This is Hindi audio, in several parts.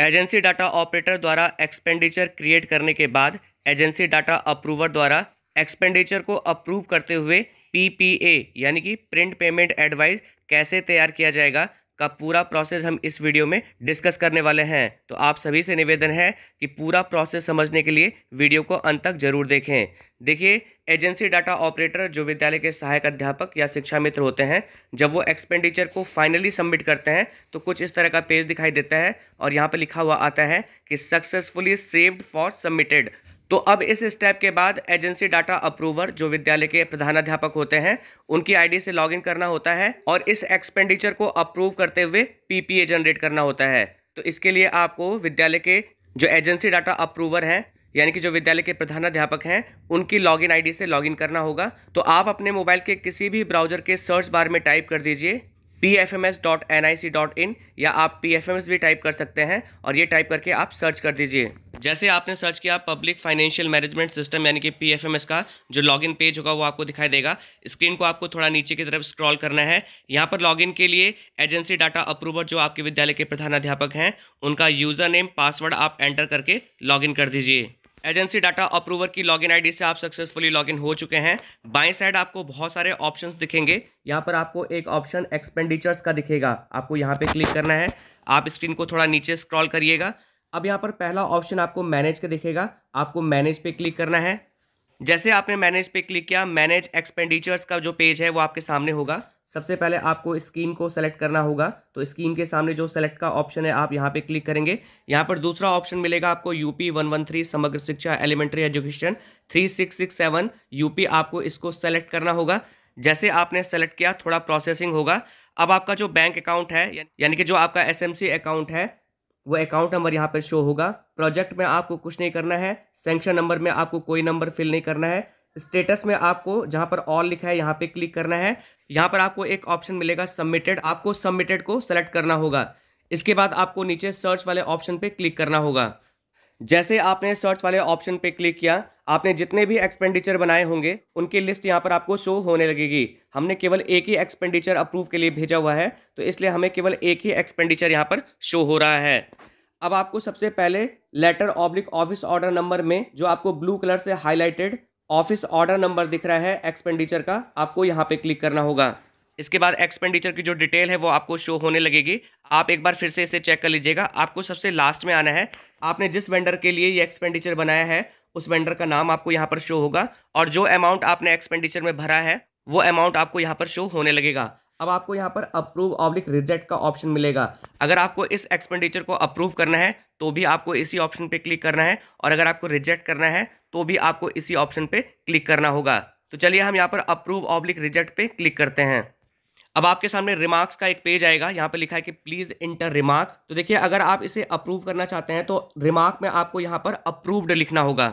एजेंसी डाटा ऑपरेटर द्वारा एक्सपेंडिचर क्रिएट करने के बाद एजेंसी डाटा अप्रूवर द्वारा एक्सपेंडिचर को अप्रूव करते हुए पीपीए यानी कि प्रिंट पेमेंट एडवाइस कैसे तैयार किया जाएगा का पूरा प्रोसेस हम इस वीडियो में डिस्कस करने वाले हैं तो आप सभी से निवेदन है कि पूरा प्रोसेस समझने के लिए वीडियो को अंत तक जरूर देखें देखिए एजेंसी डाटा ऑपरेटर जो विद्यालय के सहायक अध्यापक या शिक्षा मित्र होते हैं जब वो एक्सपेंडिचर को फाइनली सबमिट करते हैं तो कुछ इस तरह का पेज दिखाई देता है और यहाँ पर लिखा हुआ आता है कि सक्सेसफुली सेव्ड फॉर सबमिटेड तो अब इस स्टेप के बाद एजेंसी डाटा अप्रूवर जो विद्यालय के प्रधानाध्यापक होते हैं उनकी आईडी से लॉगिन करना होता है और इस एक्सपेंडिचर को अप्रूव करते हुए पीपीए जनरेट करना होता है तो इसके लिए आपको विद्यालय के जो एजेंसी डाटा अप्रूवर हैं यानी कि जो विद्यालय के प्रधानाध्यापक हैं उनकी लॉगिन आईडी से लॉगिन करना होगा तो आप अपने मोबाइल के किसी भी ब्राउजर के सर्च बार में टाइप कर दीजिए pfms.nic.in या आप pfms भी टाइप कर सकते हैं और ये टाइप करके आप सर्च कर दीजिए जैसे आपने सर्च किया पब्लिक फाइनेंशियल मैनेजमेंट सिस्टम यानी कि पीएफएमएस का जो लॉगिन पेज होगा वो आपको दिखाई देगा स्क्रीन को आपको थोड़ा नीचे की तरफ स्क्रॉल करना है यहाँ पर लॉगिन के लिए एजेंसी डाटा अप्रूवर जो आपके विद्यालय के प्रधानाध्यापक हैं उनका यूज़र नेम पासवर्ड आप एंटर करके लॉगिन कर दीजिए एजेंसी डाटा अप्रूवर की लॉगिन आईडी से आप सक्सेसफुली लॉगिन हो चुके हैं बाएं साइड आपको बहुत सारे ऑप्शंस दिखेंगे यहाँ पर आपको एक ऑप्शन एक्सपेंडिचर्स का दिखेगा आपको यहाँ पे क्लिक करना है आप स्क्रीन को थोड़ा नीचे स्क्रॉल करिएगा अब यहाँ पर पहला ऑप्शन आपको मैनेज का दिखेगा आपको मैनेज पे क्लिक करना है जैसे आपने मैनेज पे क्लिक किया मैनेज एक्सपेंडिचर्स का जो पेज है वो आपके सामने होगा सबसे पहले आपको स्कीम को सेलेक्ट करना होगा तो स्कीम के सामने जो सेलेक्ट का ऑप्शन है आप यहाँ पे क्लिक करेंगे यहाँ पर दूसरा ऑप्शन मिलेगा आपको UP one one three Samagra Shiksha elementary education three six six seven UP आपको इसको सेलेक्ट करना होगा जैसे आपने सेलेक्ट किया थोड़ा प्रोसेसिंग होगा अब आपका जो बैंक अकाउंट है यानी कि जो आपका एस अकाउंट है वो अकाउंट नंबर यहाँ पर शो होगा प्रोजेक्ट में आपको कुछ नहीं करना है सेंक्शन नंबर में आपको कोई नंबर फिल नहीं करना है स्टेटस में आपको जहाँ पर ऑल लिखा है यहाँ पे क्लिक करना है यहाँ पर आपको एक ऑप्शन मिलेगा सबमिटेड आपको सबमिटेड को सेलेक्ट करना होगा इसके बाद आपको नीचे सर्च वाले ऑप्शन पे क्लिक करना होगा जैसे आपने सर्च वाले ऑप्शन पे क्लिक किया आपने जितने भी एक्सपेंडिचर बनाए होंगे उनकी लिस्ट यहाँ पर आपको शो होने लगेगी हमने केवल एक ही एक्सपेंडिचर अप्रूव के लिए भेजा हुआ है तो इसलिए हमें केवल एक ही एक्सपेंडिचर यहाँ पर शो हो रहा है अब आपको सबसे पहले letter oblique office order number में जो आपको ब्लू कलर से हाईलाइटेड ऑफिस ऑर्डर नंबर दिख रहा है एक्सपेंडिचर का आपको यहाँ पे क्लिक करना होगा इसके बाद एक्सपेंडिचर की जो डिटेल है वो आपको शो होने लगेगी आप एक बार फिर से इसे चेक कर लीजिएगा आपको सबसे लास्ट में आना है आपने जिस वेंडर के लिए ये एक्सपेंडिचर बनाया है उस वेंडर का नाम आपको यहाँ पर शो होगा और जो अमाउंट आपने एक्सपेंडिचर में भरा है वो अमाउंट आपको यहाँ पर शो होने लगेगा अब आपको यहाँ पर अप्रूव ऑब्लिक रिजेक्ट का ऑप्शन मिलेगा अगर आपको इस एक्सपेंडिचर को अप्रूव करना है तो भी आपको इसी ऑप्शन पे क्लिक करना है और अगर आपको रिजेक्ट करना है तो भी आपको इसी ऑप्शन पे क्लिक करना होगा तो चलिए हम यहाँ पर अप्रूव ऑब्लिक रिजेक्ट पे क्लिक करते हैं अब आपके सामने रिमार्क्स का एक पेज आएगा यहाँ पे लिखा है कि प्लीज़ इंटर रिमार्क तो देखिए अगर आप इसे अप्रूव करना चाहते हैं तो रिमार्क में आपको यहाँ पर अप्रूव्ड लिखना होगा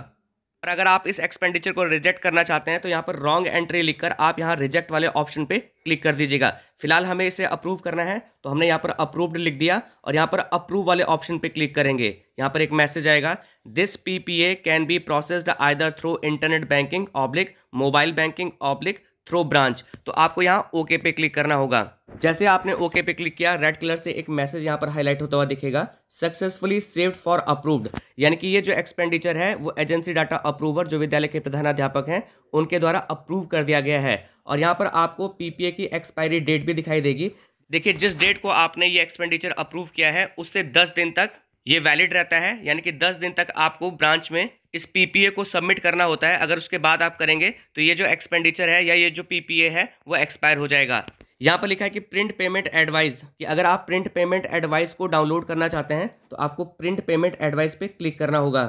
और अगर आप इस एक्सपेंडिचर को रिजेक्ट करना चाहते हैं तो यहाँ पर रॉन्ग एंट्री लिखकर आप यहाँ रिजेक्ट वाले ऑप्शन पे क्लिक कर दीजिएगा फिलहाल हमें इसे अप्रूव करना है तो हमने यहाँ पर अप्रूव्ड लिख दिया और यहाँ पर अप्रूव वाले ऑप्शन पे क्लिक करेंगे यहाँ पर एक मैसेज आएगा this PPA can be processed either through internet banking oblique mobile banking oblique through branch तो आपको यहाँ ओके पे क्लिक करना होगा जैसे आपने ओके पे क्लिक किया रेड कलर से एक मैसेज यहाँ पर हाईलाइट होता हुआ दिखेगा सक्सेसफुली सेव्ड फॉर अप्रूव्ड यानी कि ये जो एक्सपेंडिचर है वो एजेंसी डाटा अप्रूवर जो विद्यालय के प्रधानाध्यापक हैं उनके द्वारा अप्रूव कर दिया गया है और यहाँ पर आपको पीपीए की एक्सपायरी डेट भी दिखाई देगी देखिए जिस डेट को आपने ये एक्सपेंडिचर अप्रूव किया है उससे दस दिन तक ये वैलिड रहता है यानी कि दस दिन तक आपको ब्रांच में इस पीपीए को सबमिट करना होता है अगर उसके बाद आप करेंगे तो ये जो एक्सपेंडिचर है या ये जो पीपीए है वो एक्सपायर हो जाएगा यहाँ पर लिखा है कि प्रिंट पेमेंट एडवाइस कि अगर आप प्रिंट पेमेंट एडवाइस को डाउनलोड करना चाहते हैं तो आपको प्रिंट पेमेंट एडवाइस पे क्लिक करना होगा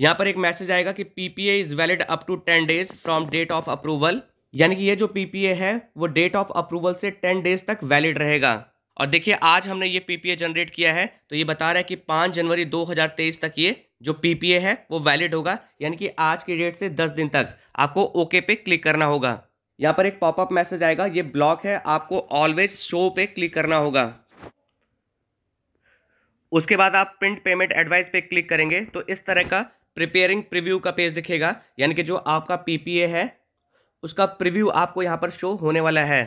यहाँ पर एक मैसेज आएगा कि PPA is valid up to ten days from date of approval यानी कि ये जो पीपीए है वो डेट ऑफ अप्रूवल से टेन डेज तक वैलिड रहेगा और देखिए आज हमने ये पीपीए जनरेट किया है तो ये बता रहा है कि पाँच जनवरी 2023 तक ये जो पीपीए है वो वैलिड होगा यानी कि आज की डेट से दस दिन तक आपको ओके पे क्लिक करना होगा यहाँ पर एक पॉपअप मैसेज आएगा ये ब्लॉक है आपको ऑलवेज शो पे क्लिक करना होगा उसके बाद आप प्रिंट पेमेंट एडवाइस पे क्लिक करेंगे तो इस तरह का प्रिपेयरिंग प्रिव्यू का पेज दिखेगा यानी कि जो आपका पीपीए है उसका प्रिव्यू आपको यहाँ पर शो होने वाला है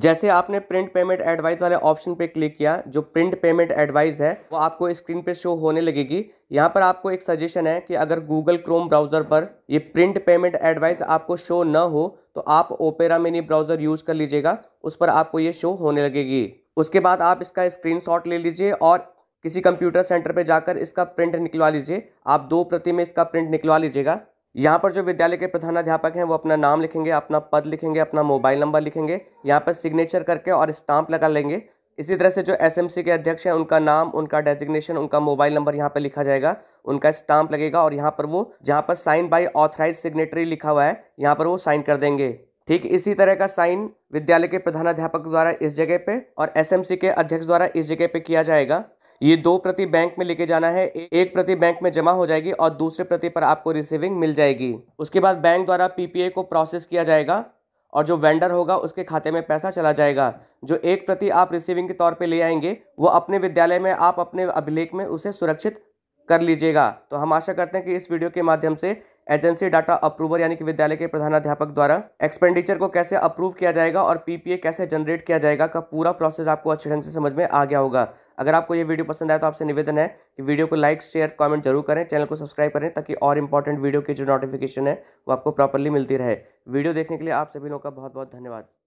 जैसे आपने प्रिंट पेमेंट एडवाइस वाले ऑप्शन पे क्लिक किया जो प्रिंट पेमेंट एडवाइस है वो आपको स्क्रीन पे शो होने लगेगी यहाँ पर आपको एक सजेशन है कि अगर गूगल क्रोम ब्राउज़र पर ये प्रिंट पेमेंट एडवाइस आपको शो न हो तो आप ओपेरा मिनी ब्राउज़र यूज़ कर लीजिएगा उस पर आपको ये शो होने लगेगी उसके बाद आप इसका स्क्रीन ले लीजिए और किसी कंप्यूटर सेंटर पे जाकर इसका प्रिंट निकलवा लीजिए आप दो प्रति में इसका प्रिंट निकलवा लीजिएगा यहाँ पर जो विद्यालय के प्रधानाध्यापक हैं वो अपना नाम लिखेंगे अपना पद लिखेंगे अपना मोबाइल नंबर लिखेंगे यहाँ पर सिग्नेचर करके और स्टाम्प लगा लेंगे इसी तरह से जो एसएमसी के अध्यक्ष हैं उनका नाम उनका डेजिग्नेशन उनका मोबाइल नंबर यहाँ पर लिखा जाएगा उनका स्टाम्प लगेगा और यहाँ पर वो जहाँ पर साइन बाई ऑथराइज सिग्नेटरी लिखा हुआ है यहाँ पर वो साइन कर देंगे ठीक इसी तरह का साइन विद्यालय के प्रधानाध्यापक द्वारा इस जगह पे और एसएमसी के अध्यक्ष द्वारा इस जगह पे किया जाएगा ये दो प्रति बैंक में लेके जाना है एक प्रति बैंक में जमा हो जाएगी और दूसरे प्रति पर आपको रिसीविंग मिल जाएगी उसके बाद बैंक द्वारा पीपीए को प्रोसेस किया जाएगा और जो वेंडर होगा उसके खाते में पैसा चला जाएगा जो एक प्रति आप रिसीविंग के तौर पे ले आएंगे वो अपने विद्यालय में आप अपने अभिलेख में उसे सुरक्षित कर लीजिएगा तो हम आशा करते हैं कि इस वीडियो के माध्यम से एजेंसी डाटा अप्रूवर यानी कि विद्यालय के प्रधानाध्यापक द्वारा एक्सपेंडिचर को कैसे अप्रूव किया जाएगा और पीपीए कैसे जनरेट किया जाएगा का पूरा प्रोसेस आपको अच्छे ढंग से समझ में आ गया होगा अगर आपको ये वीडियो पसंद आए तो आपसे निवेदन है कि वीडियो को लाइक शेयर कॉमेंट जरूर करें चैनल को सब्सक्राइब करें ताकि और इंपॉर्टेंट वीडियो की जो नोटिफिकेशन है वो आपको प्रॉपरली मिलती रहे वीडियो देखने के लिए आप सभी लोगों का बहुत बहुत धन्यवाद